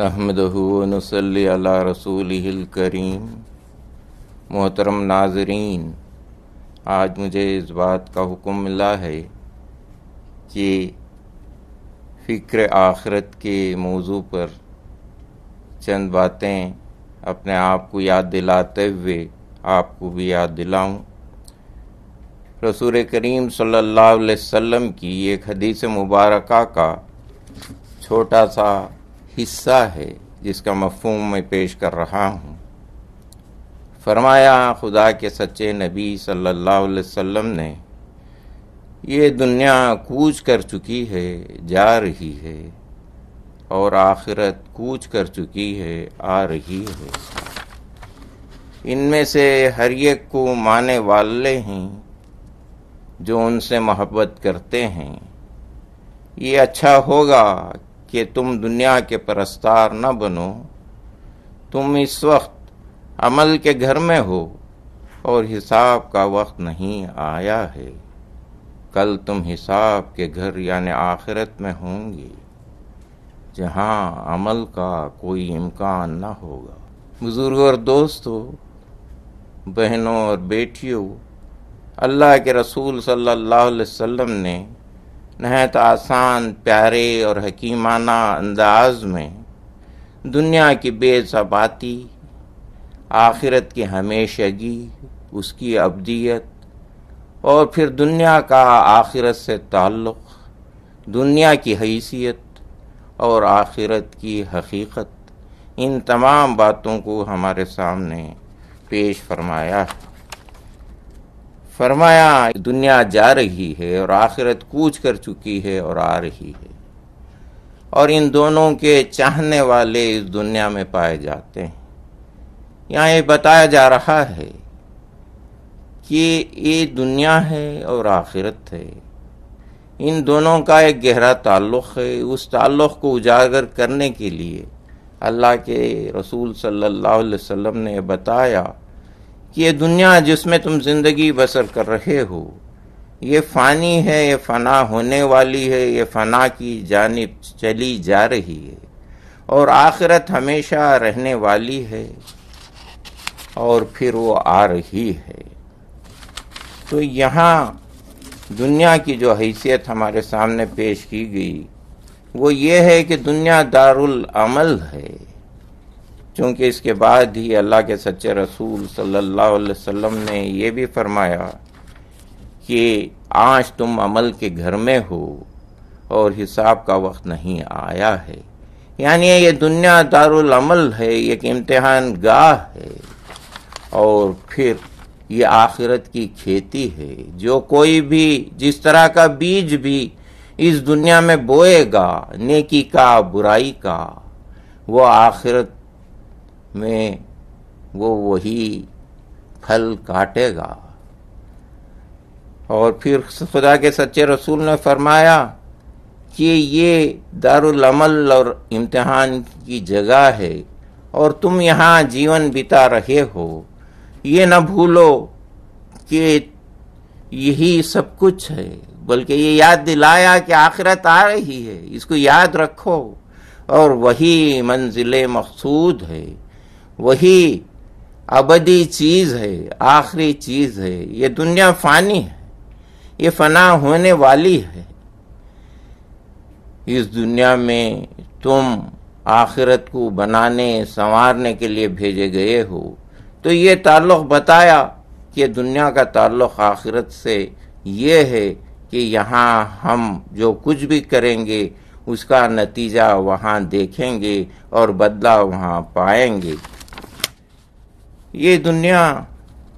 नहमदनसली रसूल करीम मोहतरम नाजरीन आज मुझे इस बात का हुक्म मिला है कि फ़िक्र आखरत के मौजू पर चंद बातें अपने आप को याद दिलाते हुए आपको भी याद दिलाऊं। रसूल करीम सल्लल्लाहु अलैहि वसल्लम की एक हदीस मुबारका का छोटा सा हिस्सा है जिसका मफहम मैं पेश कर रहा हूँ फरमाया खुदा के सच्चे नबी सल्लल्लाहु अलैहि वसल्लम ने ये दुनिया कूच कर चुकी है जा रही है और आखिरत कूच कर चुकी है आ रही है इनमें से हर एक को माने वाले हैं जो उनसे मोहब्बत करते हैं ये अच्छा होगा कि तुम दुनिया के परस्तार न बनो तुम इस वक्त अमल के घर में हो और हिसाब का वक्त नहीं आया है कल तुम हिसाब के घर यानि आखिरत में होंगे जहाँ अमल का कोई इम्कान न होगा बुज़ुर्ग और दोस्तों बहनों और बेटियों अल्लाह के रसूल सल्लल्लाहु अलैहि वसल्लम ने नहत आसान प्यारे और हकीमाना अंदाज में दुनिया की बेसबाती आखिरत की हमेशगी उसकी अबदियत और फिर दुनिया का आखिरत से ताल्लुक़ दुनिया की हैसियत और आखिरत की हकीकत इन तमाम बातों को हमारे सामने पेश फरमाया है फरमाया दुनिया जा रही है और आखिरत कूच कर चुकी है और आ रही है और इन दोनों के चाहने वाले इस दुनिया में पाए जाते हैं यहाँ ये बताया जा रहा है कि ये दुनिया है और आखिरत है इन दोनों का एक गहरा ताल्लुक़ है उस ताल्लुक़ को उजागर करने के लिए अल्लाह के रसूल सल्लल्लाहु अलैहि वसल्लम ने बताया कि ये दुनिया जिसमें तुम जिंदगी बसर कर रहे हो ये फानी है ये फना होने वाली है ये फना की जानब चली जा रही है और आखिरत हमेशा रहने वाली है और फिर वो आ रही है तो यहाँ दुनिया की जो हैसियत हमारे सामने पेश की गई वो ये है कि दुनिया दारुल अमल है क्योंकि इसके बाद ही अल्लाह के सच्चे रसूल सल्लल्लाहु अलैहि वसल्लम ने यह भी फरमाया कि आज तुम अमल के घर में हो और हिसाब का वक्त नहीं आया है यानी ये दुनिया दारुल अमल है एक इम्तहान गाह है और फिर ये आखिरत की खेती है जो कोई भी जिस तरह का बीज भी इस दुनिया में बोएगा नेकी का बुराई का वो आखिरत में वो वही फल काटेगा और फिर खुदा के सच्चे रसूल ने फरमाया कि ये अमल और इम्तहान की जगह है और तुम यहाँ जीवन बिता रहे हो ये न भूलो कि यही सब कुछ है बल्कि ये याद दिलाया कि आखिरत आ रही है इसको याद रखो और वही मंजिल मकसूद है वही अबदी चीज़ है आखिरी चीज़ है ये दुनिया फानी है ये फना होने वाली है इस दुनिया में तुम आखिरत को बनाने संवारने के लिए भेजे गए हो तो ये ताल्लुक़ बताया कि दुनिया का ताल्लुक़ आखिरत से ये है कि यहाँ हम जो कुछ भी करेंगे उसका नतीजा वहाँ देखेंगे और बदला वहाँ पाएंगे ये दुनिया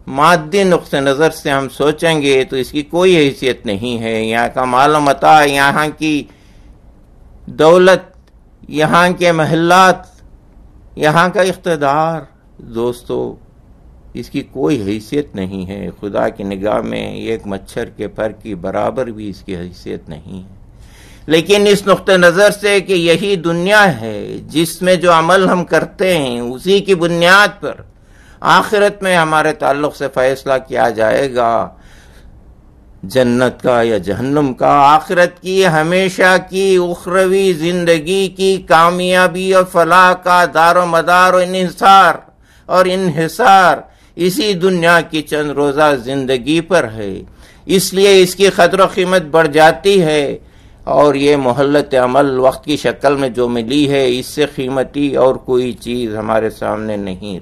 मादी नुक़ नज़र से हम सोचेंगे तो इसकी कोई हैसियत नहीं है यहाँ का मालूमता यहाँ की दौलत यहाँ के महल्लात यहाँ का इकतदार दोस्तों इसकी कोई हैसियत नहीं है खुदा की निगाह में एक मच्छर के पर की बराबर भी इसकी हैसियत नहीं है लेकिन इस नुक़ नज़र से कि यही दुनिया है जिसमें जो अमल हम करते हैं उसी की बुनियाद पर आखिरत में हमारे ताल्लुक से फैसला किया जाएगा जन्नत का या जहन्नम का आखिरत की हमेशा की उखरवी जिंदगी की कामयाबी और फलाह का दारो मदार और इनसार और इनहिसार इसी दुनिया की चंद रोज़ा जिंदगी पर है इसलिए इसकी ख़तर कीमत बढ़ जाती है और ये मोहल्लत अमल वक्त की शक्ल में जो मिली है इससे कीमती और कोई चीज़ हमारे सामने नहीं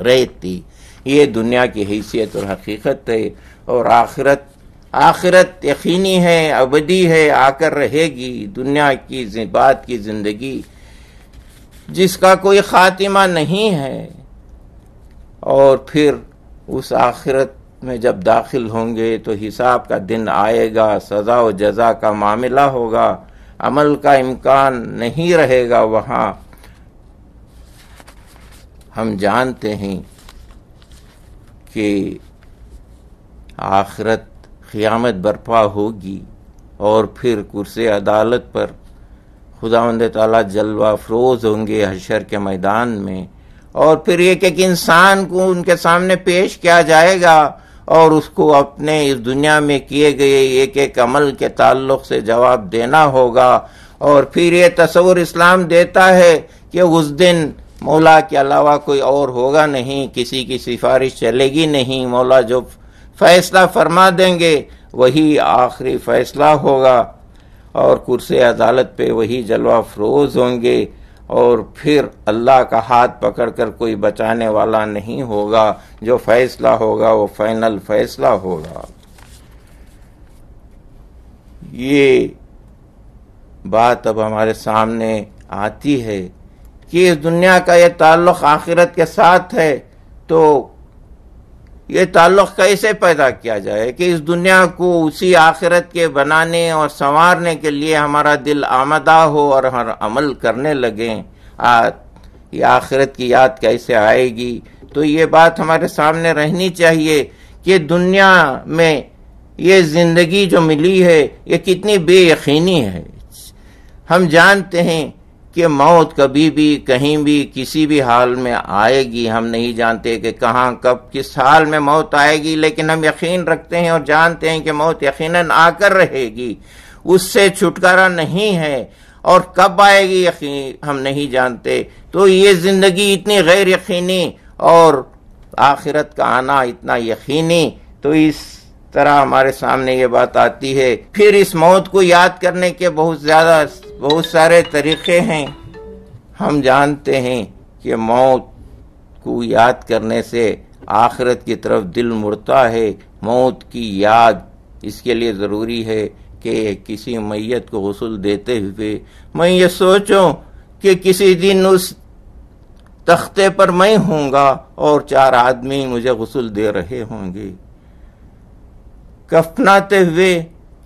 रहती ये दुनिया की हैसियत और हकीकत है और आखिरत आखिरत यकीनी है अबदी है आकर रहेगी दुनिया की बात की जिंदगी जिसका कोई खातिमा नहीं है और फिर उस आखिरत में जब दाखिल होंगे तो हिसाब का दिन आएगा सज़ा व जजा का मामला होगा अमल का इम्कान नहीं रहेगा वहाँ हम जानते हैं कि आखरत क़ियामत बर्पा होगी और फिर कुर्से अदालत पर खुदा ताला जलवा फरोज होंगे हशर के मैदान में और फिर एक एक इंसान को उनके सामने पेश किया जाएगा और उसको अपने इस दुनिया में किए गए एक एक अमल के ताल्लुक से जवाब देना होगा और फिर ये तस्वुर इस्लाम देता है कि उस दिन मौला के अलावा कोई और होगा नहीं किसी की सिफारिश चलेगी नहीं मौला जो फैसला फरमा देंगे वही आखिरी फैसला होगा और कुर्स अदालत पे वही जलवा फरोज होंगे और फिर अल्लाह का हाथ पकड़कर कोई बचाने वाला नहीं होगा जो फैसला होगा वो फाइनल फैसला होगा ये बात अब हमारे सामने आती है कि इस दुनिया का ये ताल्लुक़ आखिरत के साथ है तो ये ताल्लुक़ कैसे पैदा किया जाए कि इस दुनिया को उसी आखिरत के बनाने और संवारने के लिए हमारा दिल आमदा हो और हर अमल करने लगें आज ये आखिरत की याद कैसे आएगी तो ये बात हमारे सामने रहनी चाहिए कि दुनिया में ये ज़िंदगी जो मिली है ये कितनी बेयकीनी है हम जानते हैं कि मौत कभी भी कहीं भी किसी भी हाल में आएगी हम नहीं जानते कि कहाँ कब किस हाल में मौत आएगी लेकिन हम यकीन रखते हैं और जानते हैं कि मौत यकीनन आकर रहेगी उससे छुटकारा नहीं है और कब आएगी यकीन हम नहीं जानते तो ये जिंदगी इतनी गैर यकीनी और आखिरत का आना इतना यकीनी तो इस तरह हमारे सामने ये बात आती है फिर इस मौत को याद करने के बहुत ज्यादा बहुत सारे तरीके हैं हम जानते हैं कि मौत को याद करने से आखिरत की तरफ दिल मुड़ता है मौत की याद इसके लिए ज़रूरी है कि किसी मैत को गसल देते हुए मैं ये सोचूं कि किसी दिन उस तख्ते पर मैं हूँगा और चार आदमी मुझे गसल दे रहे होंगे कफनाते हुए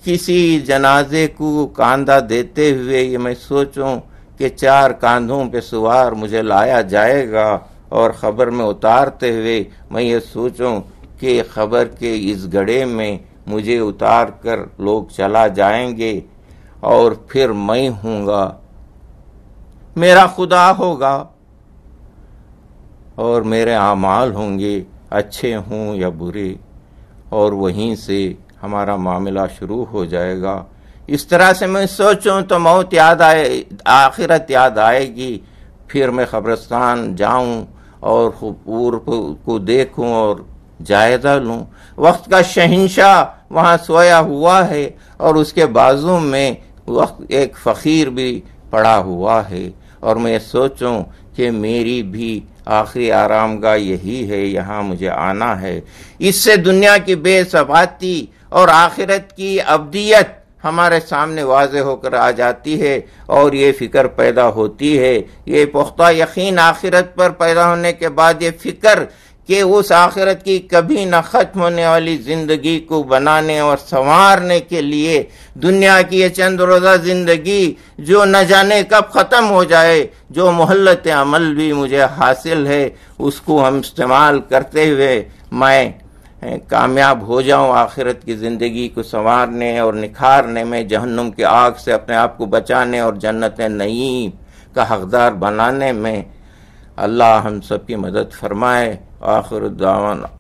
किसी जनाजे को कांधा देते हुए ये मैं सोचूं कि चार कांधों पे सवार मुझे लाया जाएगा और ख़बर में उतारते हुए मैं ये सोचूं कि ख़बर के इस घड़े में मुझे उतार कर लोग चला जाएंगे और फिर मैं हूँगा मेरा खुदा होगा और मेरे आमाल होंगे अच्छे हों या बुरे और वहीं से हमारा मामला शुरू हो जाएगा इस तरह से मैं सोचूं तो मौत याद आए आखिरत याद आएगी फिर मैं खबरस्तान जाऊं और खूबूर को देखूं और जायजा लूं वक्त का शहनशाह वहाँ सोया हुआ है और उसके बाजू में वक्त एक फ़कीर भी पड़ा हुआ है और मैं सोचूं कि मेरी भी आखिरी आराम गाह यही है यहाँ मुझे आना है इससे दुनिया की बेसवाती और आखिरत की अबदियत हमारे सामने वाज होकर आ जाती है और ये फिक्र पैदा होती है ये पुख्ता यकीन आखिरत पर पैदा होने के बाद ये फिक्र कि उस आखिरत की कभी न ख़त्म होने वाली ज़िंदगी को बनाने और संवारने के लिए दुनिया की ये चंद रोज़ा ज़िंदगी जो न जाने कब ख़त्म हो जाए जो मोहल्लत अमल भी मुझे हासिल है उसको हम इस्तेमाल करते हुए मैं कामयाब हो जाऊं आखिरत की ज़िंदगी को संवारने और निखारने में जहन्नुम की आग से अपने आप को बचाने और जन्नत नईम का हकदार बनाने में अल्लाह हम सब की मदद फरमाए آخر الدعوانا